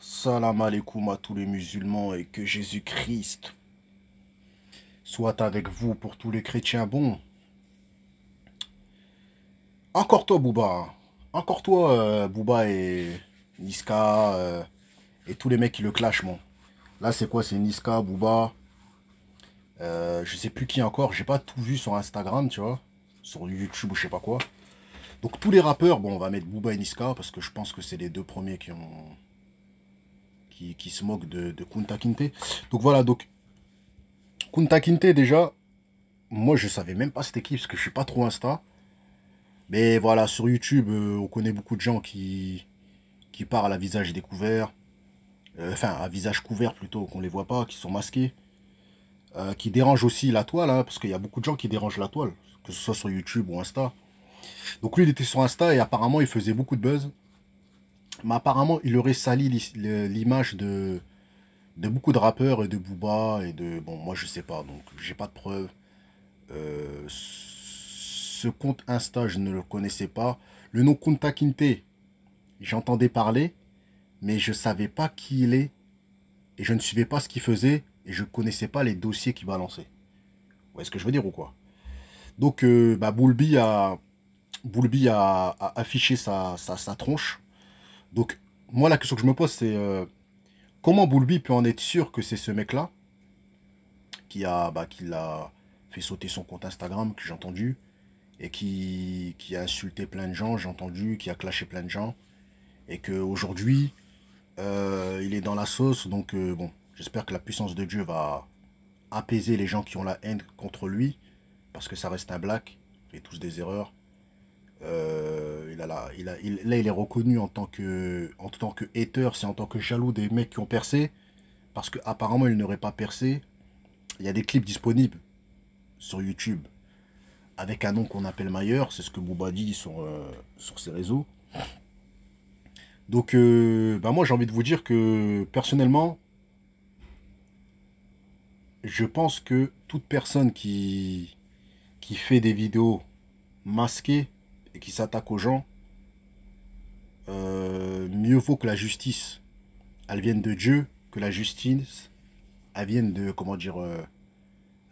Salam alaikum à tous les musulmans et que Jésus-Christ soit avec vous pour tous les chrétiens bons. Encore toi, Bouba. Encore toi, euh, Bouba et Niska euh, et tous les mecs qui le clashent, mon. Là, c'est quoi C'est Niska, Bouba. Euh, je sais plus qui encore. J'ai pas tout vu sur Instagram, tu vois. Sur YouTube ou je sais pas quoi. Donc tous les rappeurs, bon, on va mettre Booba et Niska, parce que je pense que c'est les deux premiers qui ont... Qui, se moquent de, Kunta Kinte. Donc voilà, donc... Kunta Kinte, déjà, moi, je savais même pas cette équipe, parce que je suis pas trop Insta. Mais voilà, sur YouTube, euh, on connaît beaucoup de gens qui, qui parlent à visage découvert. Euh, enfin, à visage couvert plutôt, qu'on les voit pas, qui sont masqués. Euh, qui dérangent aussi la toile, hein, parce qu'il y a beaucoup de gens qui dérangent la toile, que ce soit sur YouTube ou Insta. Donc lui, il était sur Insta et apparemment, il faisait beaucoup de buzz. Mais apparemment, il aurait sali l'image de, de beaucoup de rappeurs et de Booba et de... Bon, moi, je sais pas, donc j'ai pas de preuves. Euh, ce compte Insta, je ne le connaissais pas. Le nom Kunta j'entendais parler, mais je savais pas qui il est et je ne suivais pas ce qu'il faisait et je connaissais pas les dossiers qu'il balançait. Vous est ce que je veux dire ou quoi Donc, euh, bah, a Boulby a, affiché sa, tronche. Donc, moi, la question que je me pose, c'est euh, comment Boulby peut en être sûr que c'est ce mec-là qui a, bah, qui l'a fait sauter son compte Instagram, que j'ai entendu, et qui, qui, a insulté plein de gens, j'ai entendu, qui a clashé plein de gens, et qu'aujourd'hui, euh, il est dans la sauce. Donc, euh, bon, j'espère que la puissance de Dieu va apaiser les gens qui ont la haine contre lui, parce que ça reste un black, et tous des erreurs euh, il a il il, là, il est reconnu en tant que, en tant que hater, c'est en tant que jaloux des mecs qui ont percé. Parce que apparemment, il n'aurait pas percé. Il y a des clips disponibles sur YouTube avec un nom qu'on appelle Mayer. C'est ce que Bouba dit sur, euh, sur ses réseaux. Donc, euh, bah, moi, j'ai envie de vous dire que personnellement, je pense que toute personne qui, qui fait des vidéos masquées qui s'attaque aux gens, euh, mieux vaut que la justice, elle vienne de Dieu, que la justice, elle vienne de, comment dire, euh,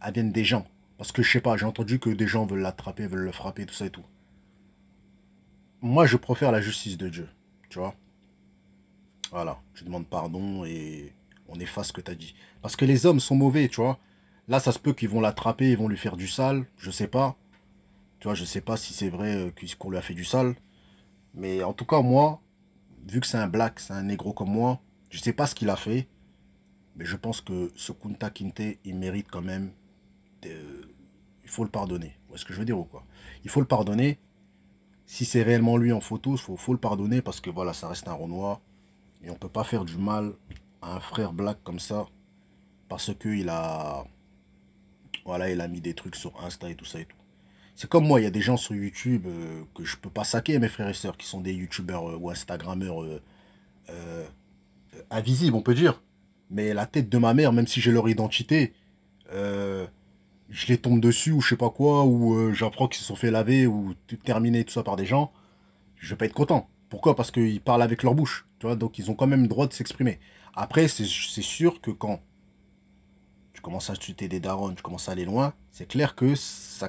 elle vienne des gens. Parce que je sais pas, j'ai entendu que des gens veulent l'attraper, veulent le frapper, tout ça et tout. Moi, je préfère la justice de Dieu, tu vois. Voilà, tu demande pardon et on efface ce que tu as dit. Parce que les hommes sont mauvais, tu vois. Là, ça se peut qu'ils vont l'attraper, ils vont lui faire du sale, je sais pas. Je ne je sais pas si c'est vrai euh, qu'on lui a fait du sale. Mais en tout cas, moi, vu que c'est un black, c'est un négro comme moi, je sais pas ce qu'il a fait. Mais je pense que ce Kunta Kinte, il mérite quand même. Il faut le pardonner. Vous ce que je veux dire ou quoi Il faut le pardonner. Si c'est réellement lui en photo, il faut, le pardonner parce que voilà, ça reste un noir Et on ne peut pas faire du mal à un frère black comme ça parce qu'il a. Voilà, il a mis des trucs sur Insta et tout ça et tout. C'est comme moi, il y a des gens sur YouTube euh, que je peux pas saquer, mes frères et sœurs, qui sont des YouTubeurs euh, ou Instagrammeurs euh, invisibles, on peut dire. Mais la tête de ma mère, même si j'ai leur identité, je les tombe dessus ou je sais pas quoi, ou j'apprends qu'ils se sont fait laver ou terminer tout ça par des gens, je vais pas être content. Pourquoi Parce qu'ils parlent avec leur bouche, tu vois, donc ils ont quand même le droit de s'exprimer. Après, c'est sûr que quand tu commences à tuer des darons, tu commences à aller loin, c'est clair que ça,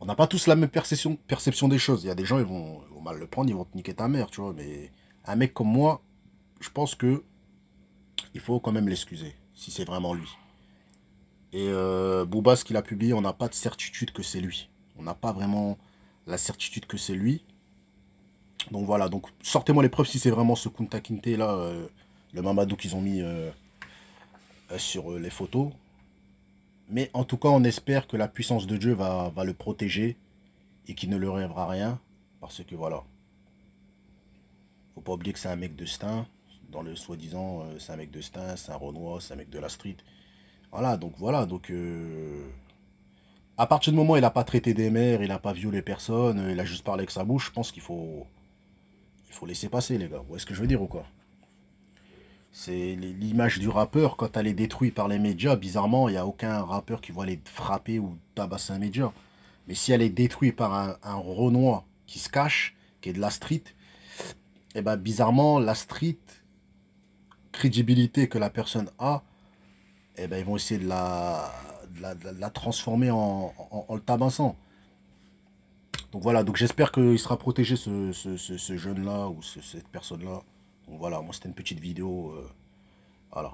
on n'a pas tous la même perception, perception des choses. Il y a des gens, ils vont, mal le prendre, ils vont te niquer ta mère, tu vois. Mais un mec comme moi, je pense que il faut quand même l'excuser, si c'est vraiment lui. Et euh, ce qu'il a publié, on n'a pas de certitude que c'est lui. On n'a pas vraiment la certitude que c'est lui. Donc voilà, donc sortez-moi les preuves si c'est vraiment ce Kunta Kinte là, euh, le Mamadou qu'ils ont mis euh, euh, sur les photos. Mais en tout cas, on espère que la puissance de Dieu va, le protéger et qu'il ne le rêvera rien. Parce que voilà. Faut pas oublier que c'est un mec de Stein. Dans le soi-disant, euh, c'est un mec de Stein, c'est un Renoir, c'est un mec de la street. Voilà, donc voilà. Donc. Euh, à partir du moment où il n'a pas traité des mères, il n'a pas violé personne, il a juste parlé avec sa bouche, je pense qu'il faut. Il faut laisser passer, les gars. Vous est ce que je veux dire ou quoi c'est l'image du rappeur, quand elle est détruite par les médias, bizarrement, il n'y a aucun rappeur qui va aller frapper ou tabasser un média. Mais si elle est détruite par un, un Renoir qui se cache, qui est de la street, et eh ben bizarrement, la street, crédibilité que la personne a, et eh ben ils vont essayer de la, la, transformer en, en, le tabassant. Donc voilà, donc j'espère qu'il sera protégé ce jeune-là ou cette personne-là. Voilà, moi c'était une petite vidéo. Euh, voilà.